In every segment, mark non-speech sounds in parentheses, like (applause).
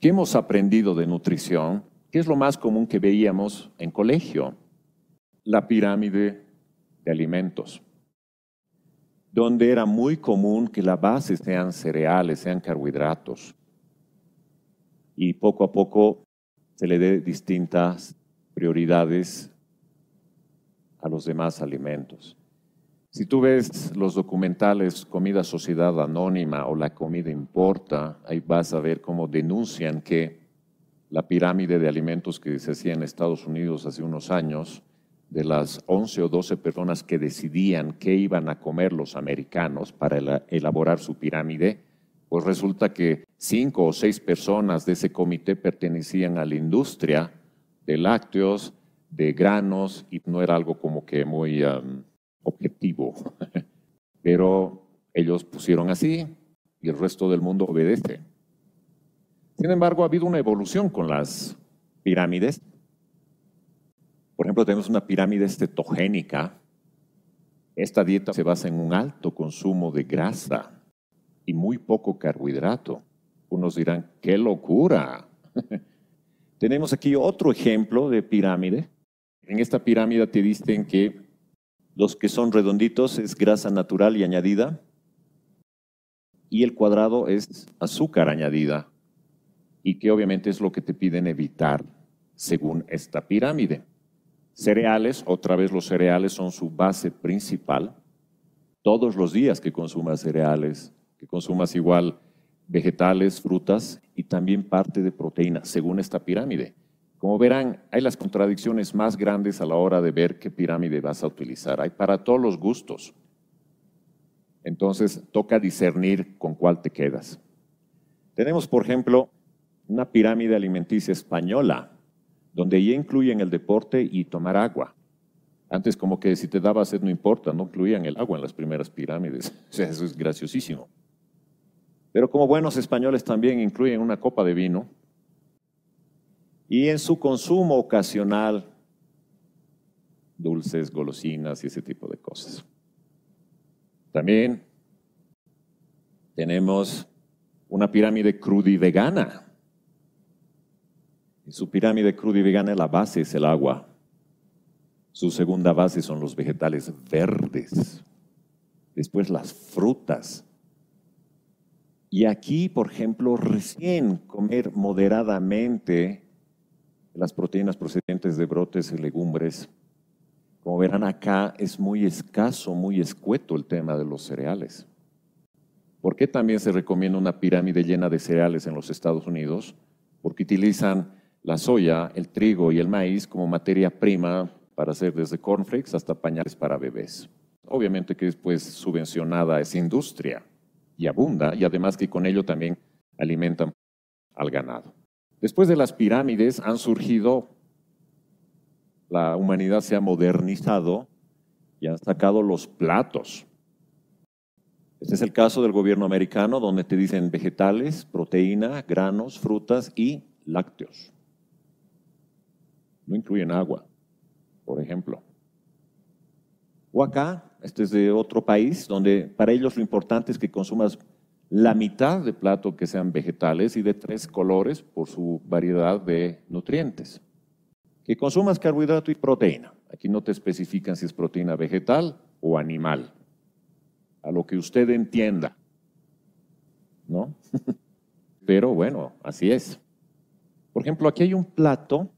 ¿Qué hemos aprendido de nutrición? ¿Qué es lo más común que veíamos en colegio? La pirámide de alimentos, donde era muy común que la base sean cereales, sean carbohidratos, y poco a poco se le dé distintas prioridades a los demás alimentos. Si tú ves los documentales Comida Sociedad Anónima o La Comida Importa, ahí vas a ver cómo denuncian que la pirámide de alimentos que se hacía en Estados Unidos hace unos años, de las 11 o 12 personas que decidían qué iban a comer los americanos para elaborar su pirámide, pues resulta que cinco o seis personas de ese comité pertenecían a la industria de lácteos, de granos, y no era algo como que muy objetivo. Pero ellos pusieron así y el resto del mundo obedece. Sin embargo, ha habido una evolución con las pirámides. Por ejemplo, tenemos una pirámide cetogénica. Esta dieta se basa en un alto consumo de grasa y muy poco carbohidrato. Unos dirán, ¡qué locura! (laughs) Tenemos aquí otro ejemplo de pirámide. En esta pirámide te dicen que los que son redonditos es grasa natural y añadida. Y el cuadrado es azúcar añadida. Y que obviamente es lo que te piden evitar según esta pirámide. Cereales, otra vez los cereales son su base principal. Todos los días que consumas cereales, que consumas igual vegetales, frutas y también parte de proteína, según esta pirámide. Como verán, hay las contradicciones más grandes a la hora de ver qué pirámide vas a utilizar. Hay para todos los gustos. Entonces, toca discernir con cuál te quedas. Tenemos, por ejemplo, una pirámide alimenticia española, donde ya incluyen el deporte y tomar agua. Antes como que si te daba sed no importa, no incluían el agua en las primeras pirámides. (laughs) O sea, eso es graciosísimo. Pero como buenos españoles también incluyen una copa de vino y en su consumo ocasional, dulces, golosinas y ese tipo de cosas. También tenemos una pirámide cruda y vegana. En su pirámide cruda y vegana la base es el agua. Su segunda base son los vegetales verdes. Después las frutas. Y aquí, por ejemplo, recién comer moderadamente las proteínas procedentes de brotes y legumbres. Como verán acá, es muy escaso, muy escueto el tema de los cereales. ¿Por qué también se recomienda una pirámide llena de cereales en los Estados Unidos? Porque utilizan la soya, el trigo y el maíz como materia prima para hacer desde cornflakes hasta pañales para bebés. Obviamente que después subvencionada es industria y abunda y además que con ello también alimentan al ganado. Después de las pirámides han surgido, la humanidad se ha modernizado y han sacado los platos. Este es el caso del gobierno americano donde te dicen vegetales, proteína, granos, frutas y lácteos. No incluyen agua, por ejemplo. O acá, este es de otro país, donde para ellos lo importante es que consumas la mitad de plato que sean vegetales y de tres colores por su variedad de nutrientes. Que consumas carbohidrato y proteína. Aquí no te especifican si es proteína vegetal o animal. A lo que usted entienda. ¿No? (laughs) Pero bueno, así es. Por ejemplo, aquí hay un plato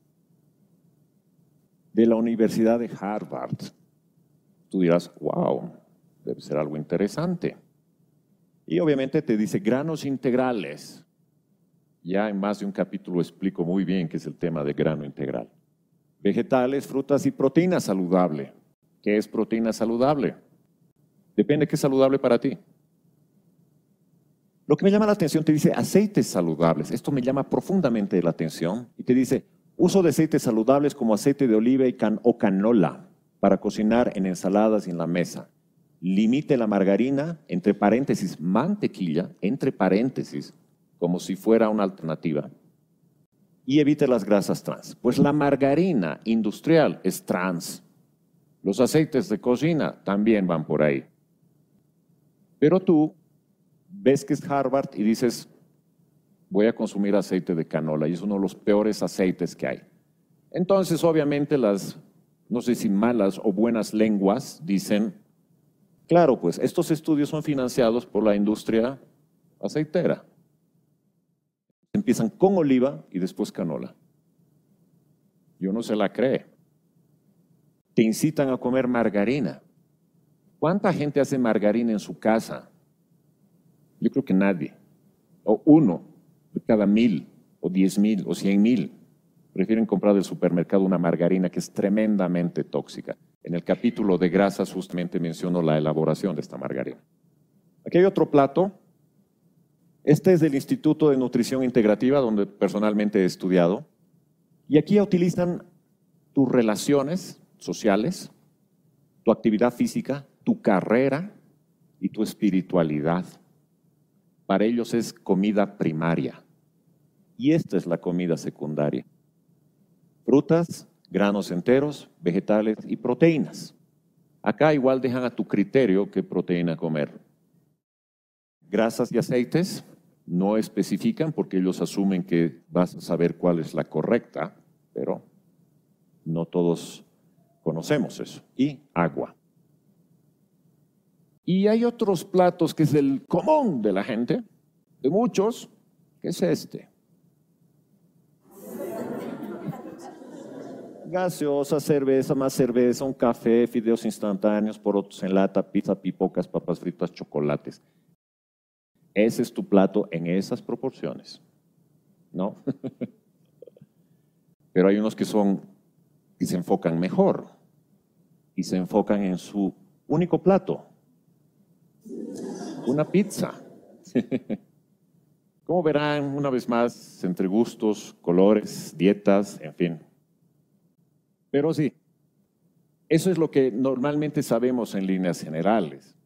de la Universidad de Harvard. Tú dirás, wow, debe ser algo interesante. Y obviamente te dice granos integrales. Ya en más de un capítulo explico muy bien qué es el tema de grano integral. Vegetales, frutas y proteína saludable. ¿Qué es proteína saludable? Depende qué es saludable para ti. Lo que me llama la atención te dice aceites saludables. Esto me llama profundamente la atención y te dice uso de aceites saludables como aceite de oliva y o canola para cocinar en ensaladas y en la mesa limite la margarina, entre paréntesis, mantequilla, entre paréntesis, como si fuera una alternativa. Y evite las grasas trans. Pues la margarina industrial es trans. Los aceites de cocina también van por ahí. Pero tú ves que es Harvard y dices, voy a consumir aceite de canola y es uno de los peores aceites que hay. Entonces, obviamente, las, no sé si malas o buenas lenguas dicen, Claro, pues estos estudios son financiados por la industria aceitera. Empiezan con oliva y después canola. Yo no se la cree. Te incitan a comer margarina. ¿Cuánta gente hace margarina en su casa? Yo creo que nadie. O uno de cada mil, o diez mil, o cien mil. Prefieren comprar del supermercado una margarina que es tremendamente tóxica. En el capítulo de grasas justamente menciono la elaboración de esta margarina. Aquí hay otro plato. Este es del Instituto de Nutrición Integrativa, donde personalmente he estudiado. Y aquí utilizan tus relaciones sociales, tu actividad física, tu carrera y tu espiritualidad. Para ellos es comida primaria. Y esta es la comida secundaria. Frutas, granos enteros, vegetales y proteínas. Acá igual dejan a tu criterio qué proteína comer. Grasas y aceites no especifican porque ellos asumen que vas a saber cuál es la correcta, pero no todos conocemos eso. Y agua. Y hay otros platos que es el común de la gente, de muchos, que es este. gaseosa, cerveza, más cerveza, un café, fideos instantáneos, porotos en lata, pizza, pipocas, papas fritas, chocolates. Ese es tu plato en esas proporciones, ¿no? (laughs) Pero hay unos que son y se enfocan mejor y se enfocan en su único plato, una pizza. (laughs) Como verán, una vez más, entre gustos, colores, dietas, en fin, pero sí, eso es lo que normalmente sabemos en líneas generales.